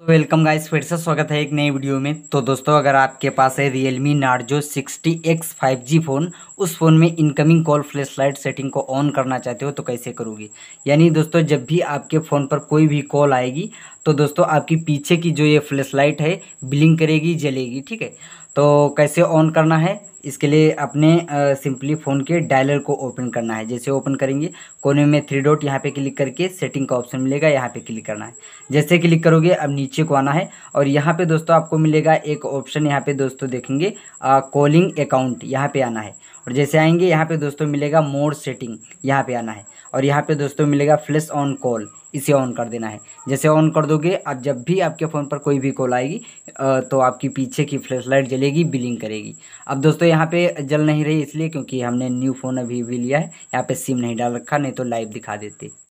तो welcome guys फिर से स्वागत है एक नई वीडियो में तो दोस्तों अगर आपके पास है Realme Narzo 60X 5G phone उस फ़ोन में incoming call flash light setting को ऑन करना चाहते हो तो कैसे करोगे यानी दोस्तों जब भी आपके फ़ोन पर कोई भी कॉल आएगी तो दोस्तों आपकी पीछे की जो ये फ्लैश लाइट है ब्लिंक करेगी जलेगी ठीक है तो कैसे ऑन करना है इसके लिए अपने सिंपली फ़ोन के डायलर को ओपन करना है जैसे ओपन करेंगे कोने में थ्री डॉट यहाँ पे क्लिक करके सेटिंग का ऑप्शन मिलेगा यहाँ पे क्लिक करना है जैसे क्लिक करोगे अब नीचे को आना है और यहाँ पे दोस्तों आपको मिलेगा एक ऑप्शन यहाँ पे दोस्तों देखेंगे कॉलिंग अकाउंट यहाँ पे आना है और जैसे आएंगे यहाँ पे दोस्तों मिलेगा मोड सेटिंग यहाँ पे आना है और यहाँ पे दोस्तों मिलेगा फ्लैश ऑन कॉल इसे ऑन कर देना है जैसे ऑन कर दोगे आप जब भी आपके फ़ोन पर कोई भी कॉल आएगी तो आपकी पीछे की फ्लैश लाइट जलेगी बिलिंग करेगी अब दोस्तों यहाँ पे जल नहीं रही इसलिए क्योंकि हमने न्यू फ़ोन अभी भी लिया है यहाँ पे सिम नहीं डाल रखा नहीं तो लाइव दिखा देते